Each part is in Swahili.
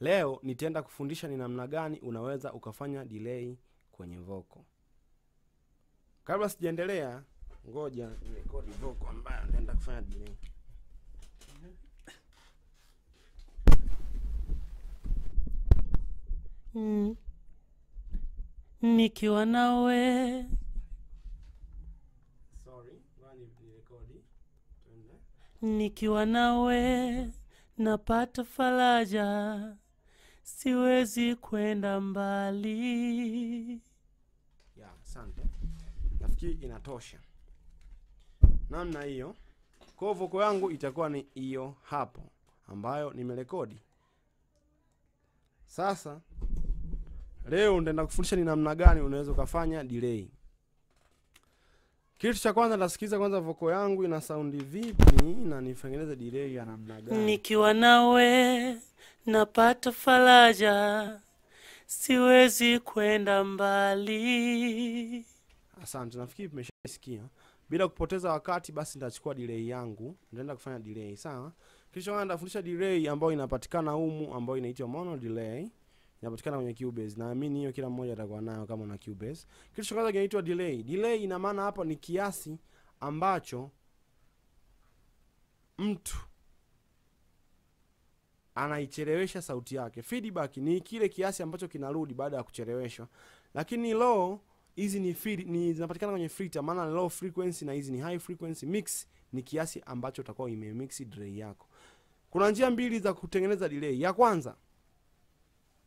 Leo nitaenda kufundisha ni namna gani unaweza ukafanya delay kwenye voko. Kabla sijaendelea, ngoja nirekodi voko ambayo nitaenda kufanya delay. Mm. Nikiwa nawe nikiwa nawe napata faraja siwezi kwenda mbali. Ya, asante. Nafikiri inatosha namna hiyo. Kwa voko yangu itakuwa ni hiyo hapo ambayo nimerekodi. Sasa leo ndenda kufundisha ni namna gani unaweza ukafanya delay. Kitu cha kwanza nasikiza kwanza voko yangu ina saundi vipi na nifengeneze delay ya namna gani. Nikiwa nawe napata faraja, siwezi kwenda mbali. Asante, nafikiri tumeshaisikia. Bila kupoteza wakati, basi nitachukua delay yangu, nitaenda kufanya delay. Sawa, kisha nitafundisha delay ambayo inapatikana humu, ambayo inaitwa mono delay inapatikana kwenye Cubase. Naamini hiyo kila mmoja atakuwa nayo kama na Cubase. Kitu cha kwanza kinaitwa delay. Delay ina maana hapa ni kiasi ambacho mtu anaichelewesha sauti yake. Feedback ni kile kiasi ambacho kinarudi baada ya kucheleweshwa, lakini low hizi ni, feed, ni zinapatikana kwenye filter, maana low frequency na hizi ni high frequency. Mix ni kiasi ambacho utakuwa imemix delay yako. Kuna njia mbili za kutengeneza delay. Ya kwanza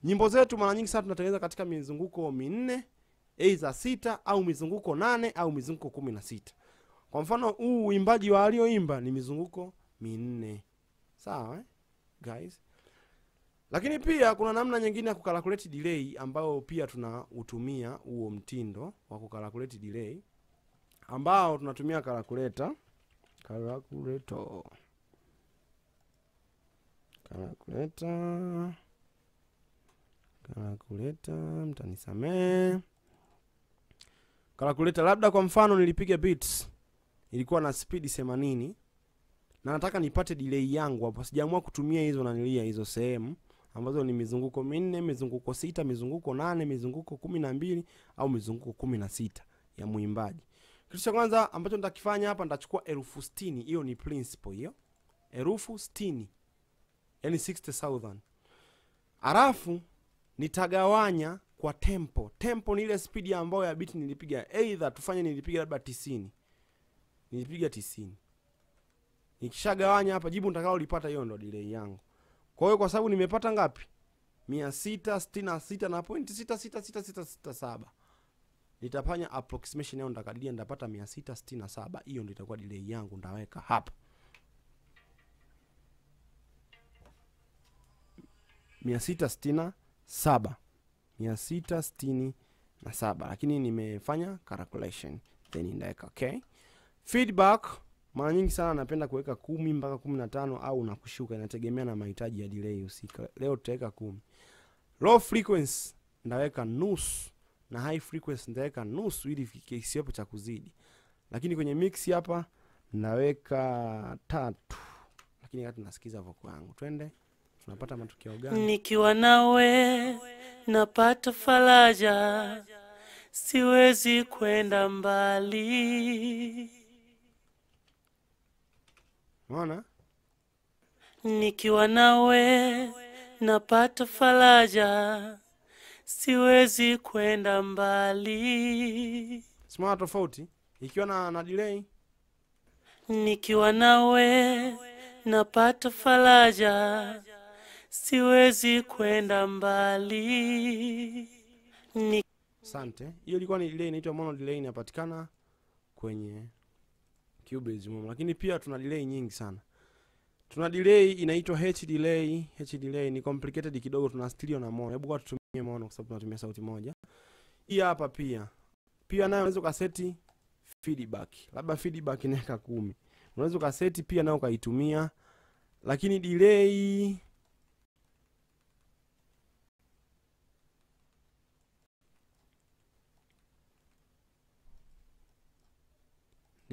nyimbo zetu mara nyingi sana tunatengeneza katika mizunguko minne aidha sita au mizunguko nane au mizunguko kumi na sita kwa mfano huu uimbaji wa alioimba ni mizunguko minne sawa eh? guys lakini pia kuna namna nyingine ya kukalkulate delay ambayo pia tunautumia huo mtindo wa kukalkulate delay ambao tunatumia calculator calculator calculator Kalakuleta, mtanisamee. Kalakuleta, labda kwa mfano nilipiga beats ilikuwa na speed 80 na nataka nipate delay yangu hapo, sijaamua kutumia hizo nanilia hizo sehemu ambazo ni mizunguko minne, mizunguko sita, mizunguko nane, mizunguko kumi na mbili au mizunguko kumi na sita ya mwimbaji. Kitu cha kwanza ambacho nitakifanya hapa, nitachukua elfu sitini. Hiyo ni principle hiyo, elfu sitini yani 60000 alafu nitagawanya kwa tempo. Tempo ni ile spidi ambayo ya beat nilipiga, either tufanye nilipiga labda tisini, nilipiga tisini. Nikishagawanya hapa, jibu nitakaolipata hiyo ndo delay yangu. Kwa hiyo kwa sababu nimepata ngapi, mia sita sitini na sita na pointi sita sita sita sita sita saba nitafanya approximation yao, ndakadiria nitapata 667. Hiyo ndo itakuwa delay yangu, ndaweka hapa 667 saba mia sita sitini na saba lakini nimefanya calculation then ndaweka okay. Feedback mara nyingi sana napenda kuweka kumi mpaka kumi na tano au na kushuka, inategemea na mahitaji ya delay husika. Leo tutaweka kumi. Low frequency ndaweka nusu na high frequency ndaweka nusu ili kisiwepo cha kuzidi, lakini kwenye mix hapa naweka tatu, lakini wakati nasikiza voko yangu twende tunapata matukio gani? Nikiwa nawe napata faraja, siwezi kwenda mbali. Unaona, nikiwa nawe napata faraja, siwezi kwenda mbali. Simama tofauti ikiwa na, na delay. Nikiwa nawe napata faraja siwezi kwenda mbali ni... Sante, Hiyo ilikuwa ni delay inaitwa mono delay, inapatikana kwenye Cubase momo, lakini pia tuna delay nyingi sana. Tuna delay inaitwa H delay. H delay ni complicated kidogo, tuna stereo na mono. Hebu kwa tutumie mono, kwa sababu tunatumia sauti moja. Hii hapa pia pia nayo unaweza ukaseti feedback, labda feedback inaweka kumi, unaweza ukaseti pia nayo ukaitumia, lakini delay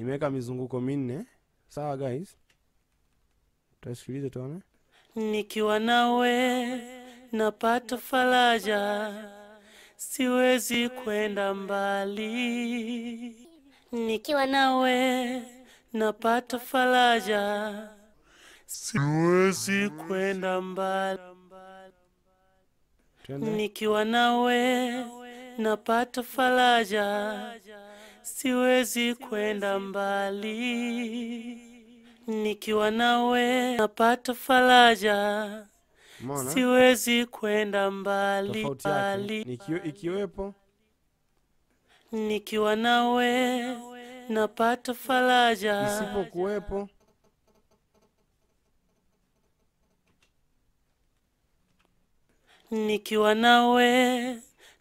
nimeweka mizunguko minne. Sawa guys, tusikilize tuone. Nikiwa nawe napata faraja, siwezi kwenda mbali. Nikiwa nawe napata faraja, siwezi kwenda mbali. Nikiwa nawe napata faraja siwezi kwenda mbali, nikiwa nawe napata faraja, siwezi kwenda mbali mbali, ikiwepo nikiwa nawe napata faraja, isipokuwepo nikiwa nawe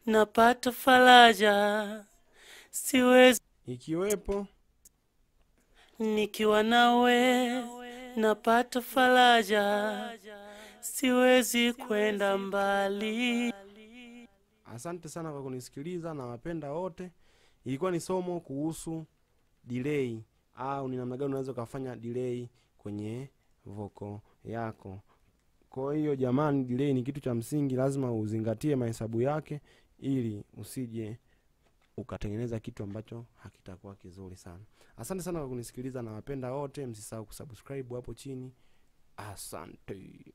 napata faraja siwezi ikiwepo nikiwa nawe napata faraja, siwezi kwenda mbali. Asante sana kwa kunisikiliza na wapenda wote. Ilikuwa ni somo kuhusu delay au ni namna gani unaweza ukafanya delay kwenye voko yako. Kwa hiyo jamani, delay ni kitu cha msingi, lazima uzingatie mahesabu yake ili usije ukatengeneza kitu ambacho hakitakuwa kizuri sana. Asante sana kwa kunisikiliza, nawapenda wote, msisahau kusubscribe hapo chini. Asante.